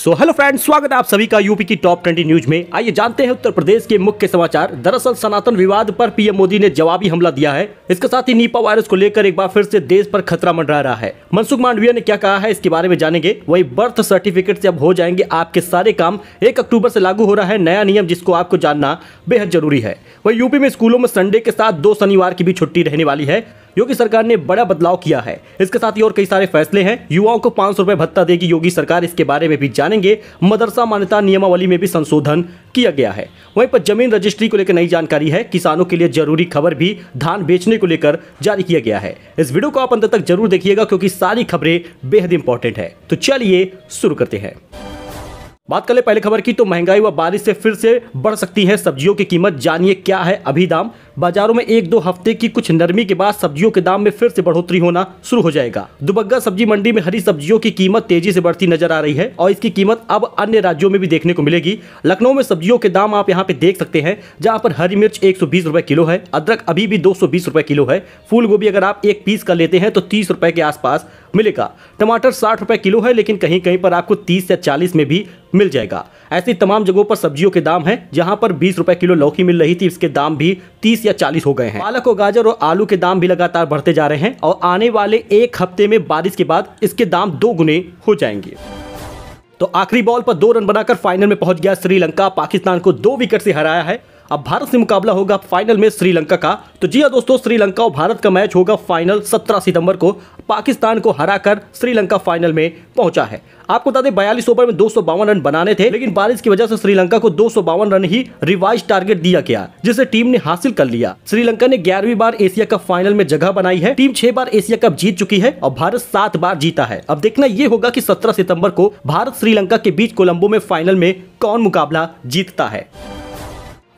so hello friends स्वागत है आप सभी का यूपी की टॉप ट्वेंटी न्यूज में आइए जानते हैं उत्तर प्रदेश के मुख्य समाचार दरअसल सनातन विवाद पर पीएम मोदी ने जवाबी हमला दिया है इसके साथ ही नीपा वायरस को लेकर एक बार फिर से देश पर खतरा मंडरा रहा है मनसुख मांडविया ने क्या कहा है इसके बारे में जानेंगे वही बर्थ सर्टिफिकेट से अब हो जाएंगे आपके सारे काम एक अक्टूबर से लागू हो रहा है नया नियम जिसको आपको जानना बेहद जरूरी है वही यूपी में स्कूलों में संडे के साथ दो शनिवार की भी छुट्टी रहने वाली है योगी सरकार ने बड़ा बदलाव किया है इसके साथ ही और कई सारे फैसले हैं युवाओं को पांच सौ भत्ता देगी योगी सरकार इसके बारे में भी जानेंगे मदरसा मान्यता नियमावली में भी संशोधन किया गया है वहीं पर जमीन रजिस्ट्री को लेकर नई जानकारी है किसानों के लिए जरूरी खबर भी धान बेचने को लेकर जारी किया गया है इस वीडियो को आप अंत तक जरूर देखिएगा क्योंकि सारी खबरें बेहद इंपॉर्टेंट है तो चलिए शुरू करते हैं बात कर ले पहले खबर की तो महंगाई व बारिश से फिर से बढ़ सकती है सब्जियों की कीमत जानिए क्या है अभी दाम बाजारों में एक दो हफ्ते की कुछ नरमी के बाद सब्जियों के दाम में फिर से बढ़ोतरी होना शुरू हो जाएगा दुबग्गा सब्जी मंडी में हरी सब्जियों की कीमत तेजी से बढ़ती नजर आ रही है और इसकी कीमत अब अन्य राज्यों में भी देखने को मिलेगी लखनऊ में सब्जियों के दाम आप यहाँ पे देख सकते हैं जहाँ पर हरी मिर्च एक रुपए किलो है अदरक अभी भी दो रुपए किलो है फूल गोभी अगर आप एक पीस का लेते हैं तो तीस रुपए के आसपास मिलेगा टमाटर साठ रुपए किलो है लेकिन कहीं कहीं पर आपको तीस या चालीस में भी मिल जाएगा ऐसी तमाम जगहों पर सब्जियों के दाम हैं जहां पर बीस रुपए किलो लौकी मिल रही थी इसके दाम भी तीस या चालीस हो गए हैं पालक और गाजर और आलू के दाम भी लगातार बढ़ते जा रहे हैं और आने वाले एक हफ्ते में बारिश के बाद इसके दाम दो गुने हो जाएंगे तो आखिरी बॉल पर दो रन बनाकर फाइनल में पहुंच गया श्रीलंका पाकिस्तान को दो विकेट से हराया है अब भारत से मुकाबला होगा फाइनल में श्रीलंका का तो जी हाँ दोस्तों श्रीलंका और भारत का मैच होगा फाइनल 17 सितंबर को पाकिस्तान को हराकर श्रीलंका फाइनल में पहुंचा है आपको बता दें बयालीस ओवर में दो रन बनाने थे लेकिन बारिश की वजह से श्रीलंका को दो रन ही रिवाइज टारगेट दिया गया जिसे टीम ने हासिल कर लिया श्रीलंका ने ग्यारहवीं बार एशिया कप फाइनल में जगह बनाई है टीम छह बार एशिया कप जीत चुकी है और भारत सात बार जीता है अब देखना यह होगा की सत्रह सितम्बर को भारत श्रीलंका के बीच कोलंबो में फाइनल में कौन मुकाबला जीतता है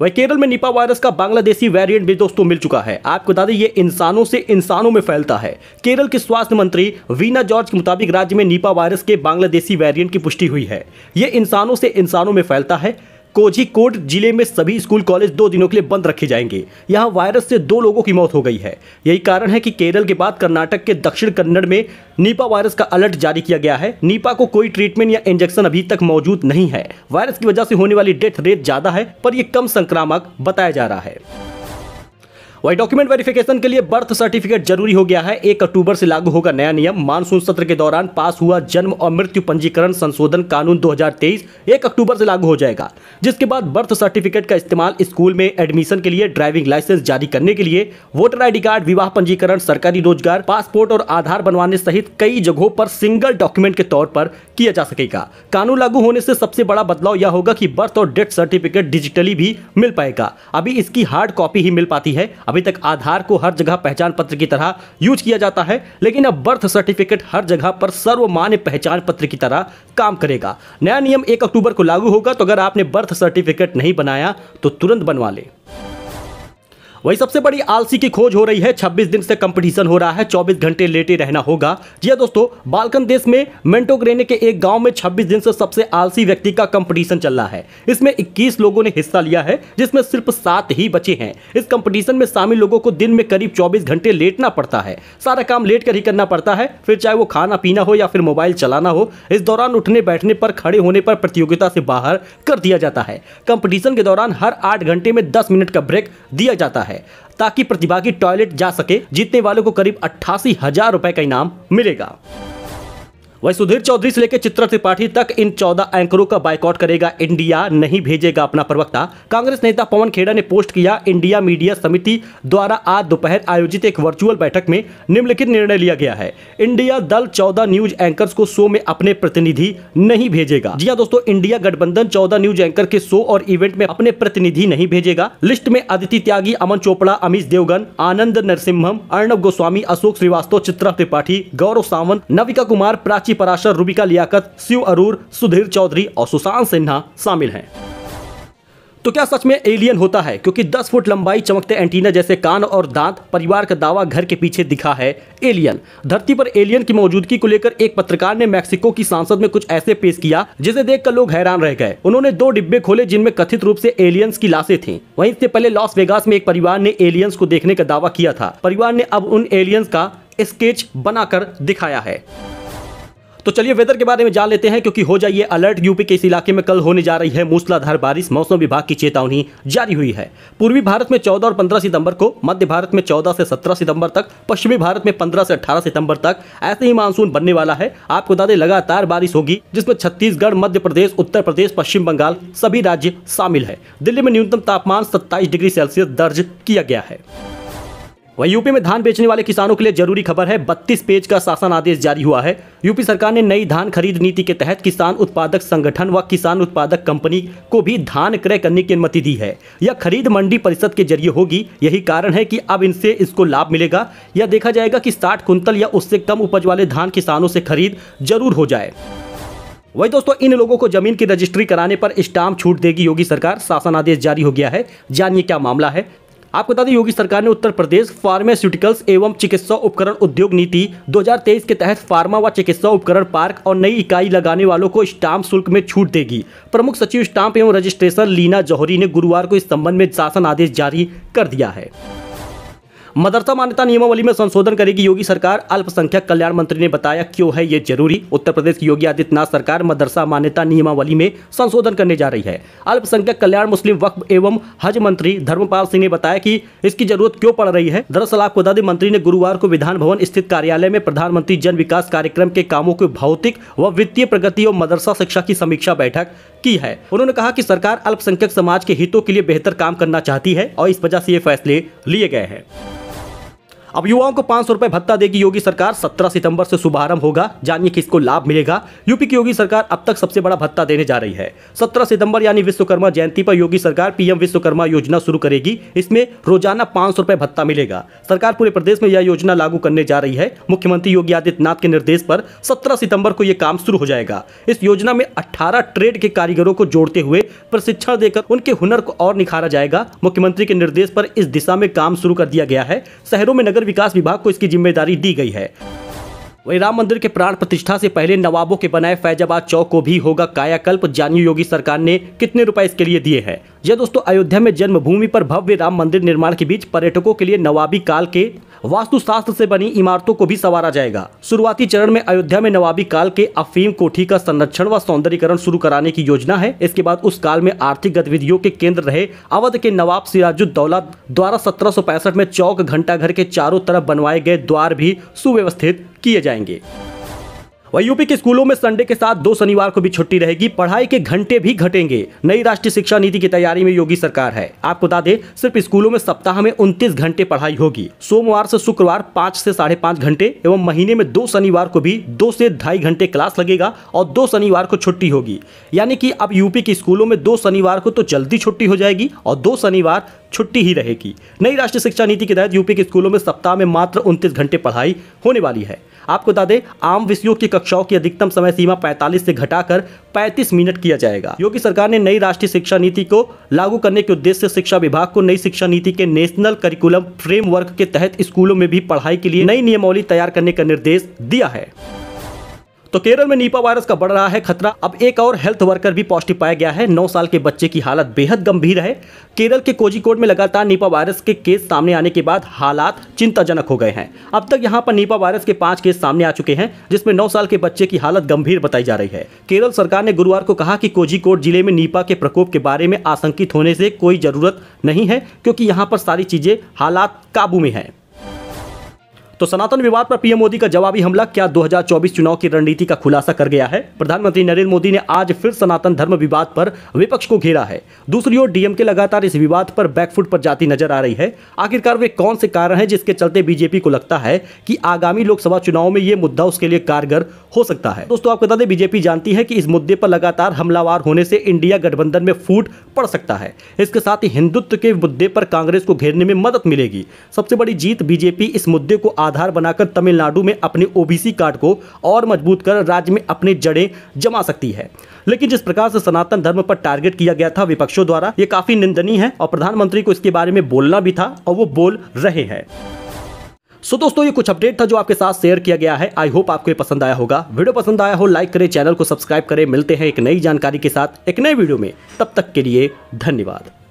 वह केरल में निपा वायरस का बांग्लादेशी वेरिएंट भी दोस्तों मिल चुका है आपको बता दें ये इंसानों से इंसानों में फैलता है केरल के स्वास्थ्य मंत्री वीना जॉर्ज के मुताबिक राज्य में निपा वायरस के बांग्लादेशी वेरिएंट की पुष्टि हुई है ये इंसानों से इंसानों में फैलता है कोझिकोट जिले में सभी स्कूल कॉलेज दो दिनों के लिए बंद रखे जाएंगे यहाँ वायरस से दो लोगों की मौत हो गई है यही कारण है कि केरल के बाद कर्नाटक के दक्षिण कन्नड़ में नीपा वायरस का अलर्ट जारी किया गया है नीपा को कोई ट्रीटमेंट या इंजेक्शन अभी तक मौजूद नहीं है वायरस की वजह से होने वाली डेथ रेट ज्यादा है पर यह कम संक्रामक बताया जा रहा है वही डॉक्यूमेंट वेरिफिकेशन के लिए बर्थ सर्टिफिकेट जरूरी हो गया है एक अक्टूबर से लागू होगा नया नियम मानसून सत्र के दौरान पास हुआ जन्म और मृत्यु पंजीकरण संशोधन कानून 2023 हजार एक अक्टूबर से लागू हो जाएगा जिसके बाद बर्थ सर्टिफिकेट का इस्तेमाल स्कूल में एडमिशन के लिए ड्राइविंग लाइसेंस जारी करने के लिए वोटर आई कार्ड विवाह पंजीकरण सरकारी रोजगार पासपोर्ट और आधार बनवाने सहित कई जगहों पर सिंगल डॉक्यूमेंट के तौर पर किया जा सकेगा कानून लागू होने से सबसे बड़ा बदलाव यह होगा कि बर्थ और डेथ सर्टिफिकेट डिजिटली भी मिल पाएगा अभी इसकी हार्ड कॉपी ही मिल पाती है अभी तक आधार को हर जगह पहचान पत्र की तरह यूज किया जाता है लेकिन अब बर्थ सर्टिफिकेट हर जगह पर सर्वमान्य पहचान पत्र की तरह काम करेगा नया नियम एक अक्टूबर को लागू होगा तो अगर आपने बर्थ सर्टिफिकेट नहीं बनाया तो तुरंत बनवा लें वही सबसे बड़ी आलसी की खोज हो रही है छब्बीस दिन से कंपटीशन हो रहा है चौबीस घंटे लेटे रहना होगा जी हाँ दोस्तों बालकन देश में मेंटोग्रेने के एक गाँव में छब्बीस दिन से सबसे आलसी व्यक्ति का कंपटीशन चल रहा है इसमें इक्कीस लोगों ने हिस्सा लिया है जिसमें सिर्फ सात ही बचे हैं इस कंपटीशन में शामिल लोगों को दिन में करीब चौबीस घंटे लेटना पड़ता है सारा काम लेट कर ही करना पड़ता है फिर चाहे वो खाना पीना हो या फिर मोबाइल चलाना हो इस दौरान उठने बैठने पर खड़े होने पर प्रतियोगिता से बाहर कर दिया जाता है कंपटीशन के दौरान हर आठ घंटे में दस मिनट का ब्रेक दिया जाता है है ताकि प्रतिभागी टॉयलेट जा सके जीतने वालों को करीब अट्ठासी हजार रुपए का इनाम मिलेगा वही सुधीर चौधरी से लेकर चित्रा त्रिपाठी तक इन चौदह एंकरों का बाइकआउट करेगा इंडिया नहीं भेजेगा अपना प्रवक्ता कांग्रेस नेता पवन खेड़ा ने पोस्ट किया इंडिया मीडिया समिति द्वारा आज दोपहर आयोजित एक वर्चुअल बैठक में निम्नलिखित निर्णय लिया गया है इंडिया दल चौदह न्यूज एंकर को शो में अपने प्रतिनिधि नहीं भेजेगा जी दोस्तों इंडिया गठबंधन चौदह न्यूज एंकर के शो और इवेंट में अपने प्रतिनिधि नहीं भेजेगा लिस्ट में अदिति त्यागी अमन चोपड़ा अमित देवगन आनंद नरसिम्हम अर्णब गोस्वामी अशोक श्रीवास्तव चित्रा त्रिपाठी गौरव सावंत नविका कुमार प्राची जबकि पराशर रूबिका लियाकत शिव अरूर सुधीर चौधरी और सुशांत सिन्हा शामिल हैं तो क्या सच में एलियन होता है क्योंकि 10 फुट लंबाई चमकते एंटीना जैसे कान और दांत परिवार का दावा घर के पीछे दिखा है एलियन धरती पर एलियन की मौजूदगी को लेकर एक पत्रकार ने मेक्सिको की सांसद में कुछ ऐसे पेश किया जिसे देखकर लोग हैरान रह गए उन्होंने दो डिब्बे खोले जिनमें कथित रूप से एलियंस की लाशें थी वही इससे पहले लॉस वेगास में एक परिवार ने एलियंस को देखने का दावा किया था परिवार ने अब उन एलियंस का स्केच बनाकर दिखाया है तो चलिए वेदर के बारे में जान लेते हैं क्योंकि हो जाइए अलर्ट यूपी के इस इलाके में कल होने जा रही है मूसलाधार बारिश मौसम विभाग की चेतावनी जारी हुई है पूर्वी भारत में 14 और 15 सितंबर को मध्य भारत में 14 से 17 सितंबर तक पश्चिमी भारत में 15 से 18 सितंबर तक ऐसे ही मानसून बनने वाला है आपको बता दें लगातार बारिश होगी जिसमें छत्तीसगढ़ मध्य प्रदेश उत्तर प्रदेश पश्चिम बंगाल सभी राज्य शामिल है दिल्ली में न्यूनतम तापमान सत्ताईस डिग्री सेल्सियस दर्ज किया गया है वहीं यूपी में धान बेचने वाले किसानों के लिए जरूरी खबर है 32 पेज का शासन आदेश जारी हुआ है यूपी सरकार ने नई धान खरीद नीति के तहत किसान उत्पादक संगठन व किसान उत्पादक कंपनी को भी धान क्रय करने की अनुमति दी है यह खरीद मंडी परिषद के जरिए होगी यही कारण है कि अब इनसे इसको लाभ मिलेगा यह देखा जाएगा कि साठ कुंतल या उससे कम उपज वाले धान किसानों से खरीद जरूर हो जाए वही दोस्तों इन लोगों को जमीन की रजिस्ट्री कराने पर स्टाम्प छूट देगी योगी सरकार शासन आदेश जारी हो गया है जानिए क्या मामला है आपको बता दें योगी सरकार ने उत्तर प्रदेश फार्मास्यूटिकल्स एवं चिकित्सा उपकरण उद्योग नीति 2023 के तहत फार्मा व चिकित्सा उपकरण पार्क और नई इकाई लगाने वालों को स्टाम्प शुल्क में छूट देगी प्रमुख सचिव स्टाम्प एवं रजिस्ट्रेशन लीना जौहरी ने गुरुवार को इस संबंध में शासन आदेश जारी कर दिया है मदरसा मान्यता नियमावली में संशोधन करेगी योगी सरकार अल्पसंख्यक कल्याण मंत्री ने बताया क्यों है ये जरूरी उत्तर प्रदेश की योगी आदित्यनाथ सरकार मदरसा मान्यता नियमावली में संशोधन करने जा रही है अल्पसंख्यक कल्याण मुस्लिम वक्फ एवं हज मंत्री धर्मपाल सिंह ने बताया कि इसकी जरूरत क्यों पड़ रही है दरअसल आपको दें मंत्री ने गुरुवार को विधान भवन स्थित कार्यालय में प्रधानमंत्री जन विकास कार्यक्रम के कामों की भौतिक व वित्तीय प्रगति और मदरसा शिक्षा की समीक्षा बैठक की है उन्होंने कहा कि सरकार अल्पसंख्यक समाज के हितों के लिए बेहतर काम करना चाहती है और इस वजह से ये फैसले लिए गए हैं अब युवाओं को पांच सौ भत्ता देगी योगी सरकार सत्रह सितंबर से शुभारंभ होगा जानिए किसको लाभ मिलेगा यूपी की योगी सरकार अब तक सबसे बड़ा भत्ता देने जा रही है सत्रह सितंबर यानी विश्वकर्मा जयंती पर योगी सरकार पीएम विश्वकर्मा योजना शुरू करेगी इसमें रोजाना पांच सौ भत्ता मिलेगा सरकार पूरे प्रदेश में यह योजना लागू करने जा रही है मुख्यमंत्री योगी आदित्यनाथ के निर्देश पर सत्रह सितंबर को यह काम शुरू हो जाएगा इस योजना में अट्ठारह ट्रेड के कारीगरों को जोड़ते हुए प्रशिक्षण देकर उनके हुनर को और निखारा जाएगा मुख्यमंत्री के निर्देश पर इस दिशा में काम शुरू कर दिया गया है शहरों में नगर नगर विकास विभाग को इसकी जिम्मेदारी दी गई है वही राम मंदिर के प्राण प्रतिष्ठा से पहले नवाबों के बनाए फैजाबाद चौक को भी होगा कायाकल्प जानिए योगी सरकार ने कितने रुपए इसके लिए दिए हैं यह दोस्तों अयोध्या में जन्मभूमि पर भव्य राम मंदिर निर्माण के बीच पर्यटकों के लिए नवाबी काल के वास्तुशास्त्र से बनी इमारतों को भी संवारा जाएगा शुरुआती चरण में अयोध्या में नवाबी काल के अफीम कोठी का संरक्षण व सौंदर्यकरण शुरू कराने की योजना है इसके बाद उस काल में आर्थिक गतिविधियों के केंद्र रहे अवध के नवाब सिराजुद्दौला द्वारा सत्रह में चौक घर के चारों तरफ बनवाए गए द्वार भी सुव्यवस्थित किए जाएंगे वही यूपी के स्कूलों में संडे के साथ दो शनिवार को भी छुट्टी रहेगी पढ़ाई के घंटे भी घटेंगे नई राष्ट्रीय शिक्षा नीति की तैयारी में योगी सरकार है आपको बता दें सिर्फ स्कूलों में सप्ताह में उनतीस घंटे पढ़ाई होगी सोमवार से शुक्रवार पाँच से साढ़े पाँच घंटे एवं महीने में दो शनिवार को भी दो से ढाई घंटे क्लास लगेगा और दो शनिवार को छुट्टी होगी यानी कि अब यूपी के स्कूलों में दो शनिवार को तो जल्दी छुट्टी हो जाएगी और दो शनिवार छुट्टी ही रहेगी नई राष्ट्रीय शिक्षा नीति के तहत यूपी के स्कूलों में सप्ताह में मात्र उनतीस घंटे पढ़ाई होने वाली है आपको बता दें आम विषयों की कक्षाओं की अधिकतम समय सीमा 45 से घटाकर 35 मिनट किया जाएगा योगी सरकार ने नई राष्ट्रीय शिक्षा नीति को लागू करने के उद्देश्य से शिक्षा विभाग को नई शिक्षा नीति के नेशनल करिकुलम फ्रेमवर्क के तहत स्कूलों में भी पढ़ाई के लिए नई नियमावली तैयार करने का निर्देश दिया है तो केरल में नीपा वायरस का बढ़ रहा है खतरा अब एक और हेल्थ वर्कर भी पॉजिटिव पाया गया है नौ साल के बच्चे की हालत बेहद गंभीर है केरल के कोजिकोड में लगातार नीपा वायरस के केस सामने आने के बाद हालात चिंताजनक हो गए हैं अब तक यहाँ पर नीपा वायरस के पांच केस सामने आ चुके हैं जिसमें नौ साल के बच्चे की हालत गंभीर बताई जा रही है केरल सरकार ने गुरुवार को कहा कि कोजिकोड जिले में नीपा के प्रकोप के बारे में आशंकित होने से कोई जरूरत नहीं है क्योंकि यहाँ पर सारी चीजें हालात काबू में है तो सनातन विवाद पर पीएम मोदी का जवाबी हमला क्या 2024 चुनाव की रणनीति का खुलासा कर गया है प्रधानमंत्री नरेंद्र मोदी ने आज फिर सनातन धर्म विवाद पर विपक्ष को घेरा है दूसरी ओर डीएम के लगातार इस विवाद पर बैकफुट पर जाती नजर आ रही है आखिरकार वे कौन से कारण हैं जिसके चलते बीजेपी को लगता है कि आगामी लोकसभा चुनाव में ये मुद्दा उसके लिए कारगर हो सकता है दोस्तों आपको बता दें बीजेपी जानती है कि इस मुद्दे पर लगातार हमलावार होने से इंडिया गठबंधन में फूट पड़ सकता है इसके साथ ही हिंदुत्व के मुद्दे पर कांग्रेस को घेरने में मदद मिलेगी सबसे बड़ी जीत बीजेपी इस मुद्दे को आधार बनाकर तमिलनाडु में अपने ओबीसी कार्ड को और मजबूत कर राज्य में अपने जड़ें जमा सकती है लेकिन जिस प्रकार से सनातन धर्म पर टारगेट किया गया था विपक्षों द्वारा ये काफी निंदनीय है और प्रधानमंत्री को इसके बारे में बोलना भी था और वो बोल रहे हैं सो so, दोस्तों ये कुछ अपडेट था जो आपके साथ शेयर किया गया है आई होप आपको ये पसंद आया होगा वीडियो पसंद आया हो लाइक करें चैनल को सब्सक्राइब करें मिलते हैं एक नई जानकारी के साथ एक नए वीडियो में तब तक के लिए धन्यवाद